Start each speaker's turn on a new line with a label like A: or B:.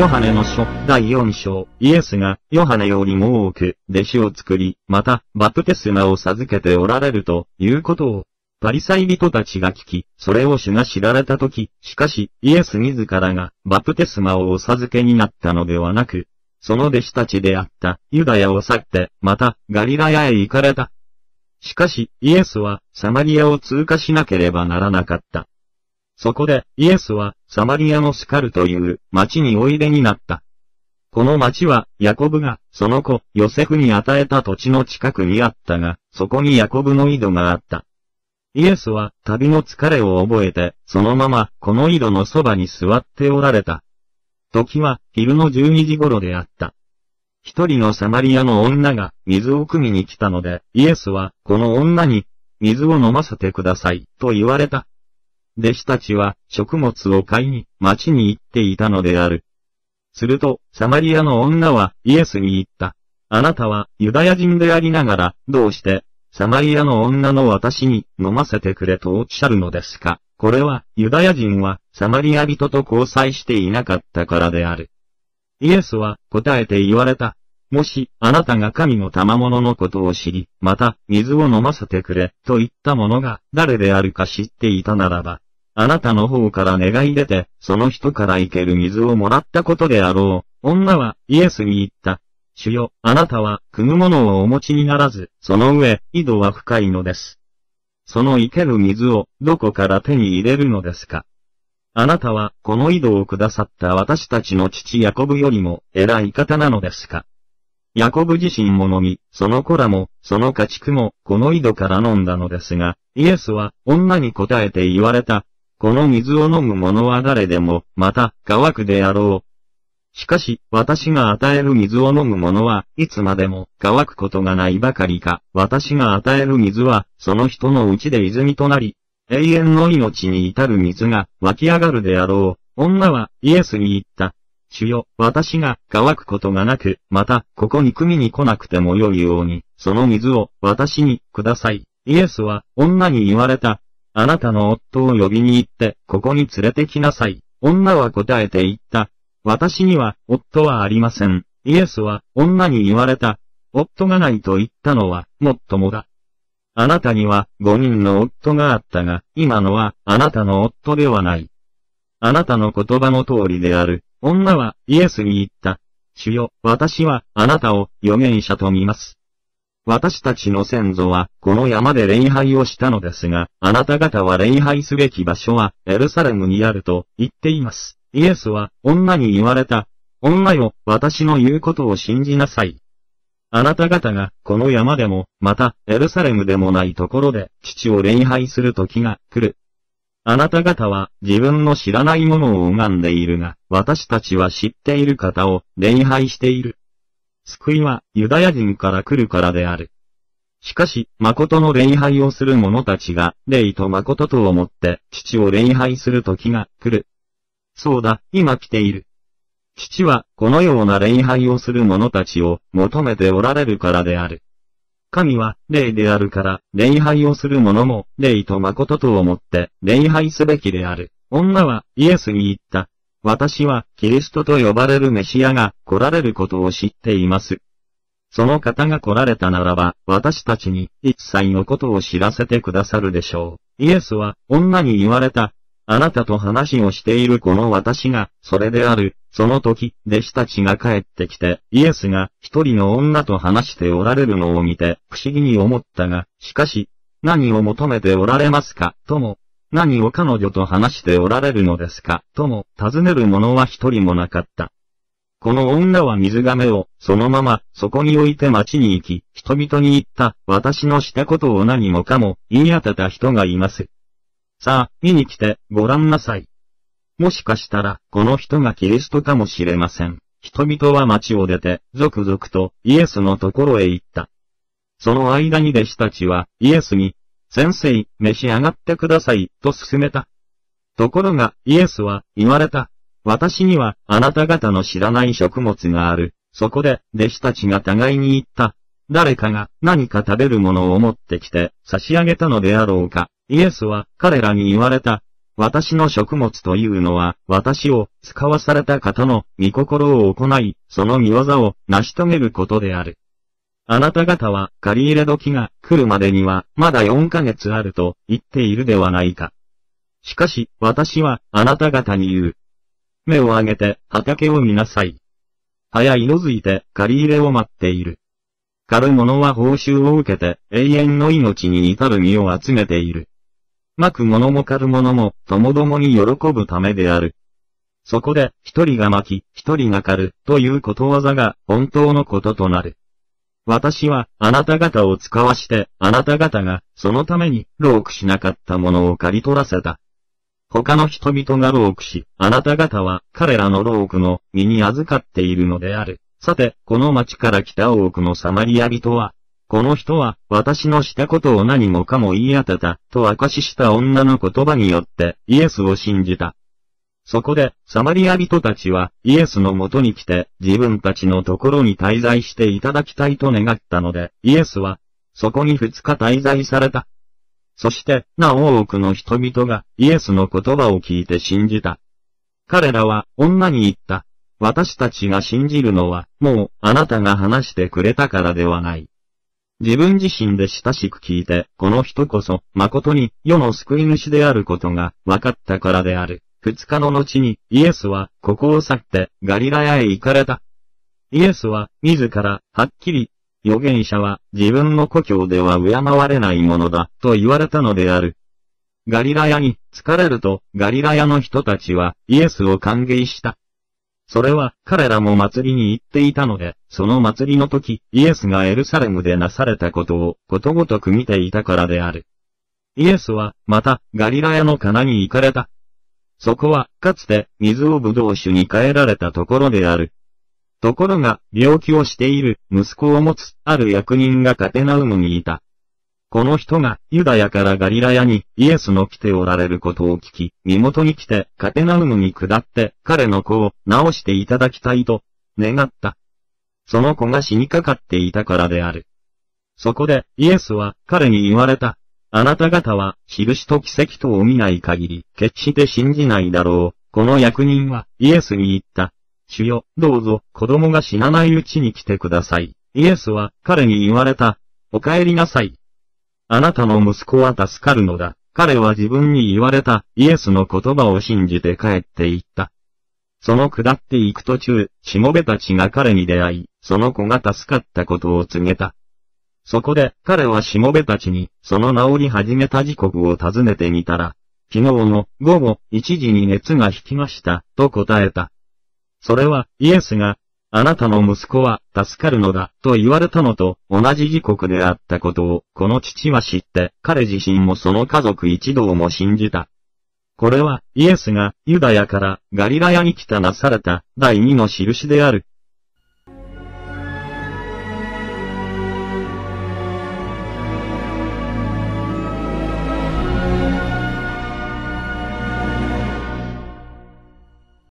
A: ヨハネの書、第4章、イエスが、ヨハネよりも多く、弟子を作り、また、バプテスマを授けておられると、いうことを、パリサイ人たちが聞き、それを主が知られたとき、しかし、イエス自らが、バプテスマをお授けになったのではなく、その弟子たちであった、ユダヤを去って、また、ガリラヤへ行かれた。しかし、イエスは、サマリアを通過しなければならなかった。そこで、イエスは、サマリアのスカルという町においでになった。この町は、ヤコブが、その子、ヨセフに与えた土地の近くにあったが、そこにヤコブの井戸があった。イエスは、旅の疲れを覚えて、そのまま、この井戸のそばに座っておられた。時は、昼の12時頃であった。一人のサマリアの女が、水を汲みに来たので、イエスは、この女に、水を飲ませてください、と言われた。弟子たちは食物を買いに町に行っていたのである。すると、サマリアの女はイエスに言った。あなたはユダヤ人でありながら、どうして、サマリアの女の私に飲ませてくれとおっしゃるのですか。これは、ユダヤ人はサマリア人と交際していなかったからである。イエスは答えて言われた。もし、あなたが神の賜物のことを知り、また、水を飲ませてくれ、と言った者が、誰であるか知っていたならば、あなたの方から願い出て、その人から生ける水をもらったことであろう。女は、イエスに言った。主よ、あなたは、汲むものをお持ちにならず、その上、井戸は深いのです。その生ける水を、どこから手に入れるのですかあなたは、この井戸をくださった私たちの父ヤコブよりも、偉い方なのですかヤコブ自身も飲み、その子らも、その家畜も、この井戸から飲んだのですが、イエスは、女に答えて言われた。この水を飲む者は誰でも、また、乾くであろう。しかし、私が与える水を飲む者は、いつまでも、乾くことがないばかりか、私が与える水は、その人のうちで泉となり、永遠の命に至る水が、湧き上がるであろう。女は、イエスに言った。主よ、私が乾くことがなく、また、ここに組に来なくてもよいように、その水を私にください。イエスは女に言われた。あなたの夫を呼びに行って、ここに連れてきなさい。女は答えて言った。私には夫はありません。イエスは女に言われた。夫がないと言ったのは、もっともだ。あなたには五人の夫があったが、今のはあなたの夫ではない。あなたの言葉の通りである。女はイエスに言った。主よ、私はあなたを預言者と見ます。私たちの先祖はこの山で礼拝をしたのですが、あなた方は礼拝すべき場所はエルサレムにあると言っています。イエスは女に言われた。女よ、私の言うことを信じなさい。あなた方が、この山でも、また、エルサレムでもないところで、父を礼拝する時が来る。あなた方は自分の知らないものを拝んでいるが、私たちは知っている方を礼拝している。救いはユダヤ人から来るからである。しかし、誠の礼拝をする者たちが、礼と誠と思って、父を礼拝する時が来る。そうだ、今来ている。父は、このような礼拝をする者たちを、求めておられるからである。神は霊であるから、礼拝をする者も、霊と誠と思って、礼拝すべきである。女は、イエスに言った。私は、キリストと呼ばれるメシアが来られることを知っています。その方が来られたならば、私たちに一切のことを知らせてくださるでしょう。イエスは、女に言われた、あなたと話をしているこの私が、それである。その時、弟子たちが帰ってきて、イエスが一人の女と話しておられるのを見て、不思議に思ったが、しかし、何を求めておられますか、とも、何を彼女と話しておられるのですか、とも、尋ねる者は一人もなかった。この女は水亀を、そのまま、そこに置いて町に行き、人々に言った、私のしたことを何もかも、言い当てた人がいます。さあ、見に来て、ご覧なさい。もしかしたら、この人がキリストかもしれません。人々は町を出て、続々とイエスのところへ行った。その間に弟子たちは、イエスに、先生、召し上がってください、と勧めた。ところが、イエスは、言われた。私には、あなた方の知らない食物がある。そこで、弟子たちが互いに言った。誰かが、何か食べるものを持ってきて、差し上げたのであろうか。イエスは彼らに言われた。私の食物というのは、私を使わされた方の御心を行い、その御業を成し遂げることである。あなた方は、借り入れ時が来るまでには、まだ4ヶ月あると言っているではないか。しかし、私は、あなた方に言う。目を上げて、畑を見なさい。早い色づいて、借り入れを待っている。狩る者は報酬を受けて、永遠の命に至る身を集めている。まく者も狩る者も、ともどもに喜ぶためである。そこで、一人が巻き、一人が狩る、ということわざが、本当のこととなる。私は、あなた方を使わして、あなた方が、そのために、労苦しなかったものを刈り取らせた。他の人々が労苦し、あなた方は、彼らの労苦の、身に預かっているのである。さて、この町から来た多くのサマリア人は、この人は、私のしたことを何もかも言い当てた、と証しした女の言葉によって、イエスを信じた。そこで、サマリア人たちは、イエスのもとに来て、自分たちのところに滞在していただきたいと願ったので、イエスは、そこに二日滞在された。そして、なお多くの人々が、イエスの言葉を聞いて信じた。彼らは、女に言った。私たちが信じるのは、もう、あなたが話してくれたからではない。自分自身で親しく聞いて、この人こそ、誠に、世の救い主であることが、分かったからである。二日の後に、イエスは、ここを去って、ガリラヤへ行かれた。イエスは、自ら、はっきり、預言者は、自分の故郷では敬われないものだ、と言われたのである。ガリラヤに、疲れると、ガリラヤの人たちは、イエスを歓迎した。それは彼らも祭りに行っていたので、その祭りの時、イエスがエルサレムでなされたことをことごとく見ていたからである。イエスは、また、ガリラヤのカナに行かれた。そこは、かつて、水をブドウ酒に変えられたところである。ところが、病気をしている、息子を持つ、ある役人がカテナウムにいた。この人がユダヤからガリラヤにイエスの来ておられることを聞き、身元に来てカテナウムに下って彼の子を治していただきたいと願った。その子が死にかかっていたからである。そこでイエスは彼に言われた。あなた方は印と奇跡とを見ない限り決して信じないだろう。この役人はイエスに言った。主よ、どうぞ子供が死なないうちに来てください。イエスは彼に言われた。お帰りなさい。あなたの息子は助かるのだ。彼は自分に言われたイエスの言葉を信じて帰っていった。その下って行く途中、しもべたちが彼に出会い、その子が助かったことを告げた。そこで彼はしもべたちに、その治り始めた時刻を尋ねてみたら、昨日の午後1時に熱が引きました、と答えた。それはイエスがあなたの息子は助かるのだと言われたのと同じ時刻であったことをこの父は知って彼自身もその家族一同も信じた。これはイエスがユダヤからガリラヤに来たなされた第二の印である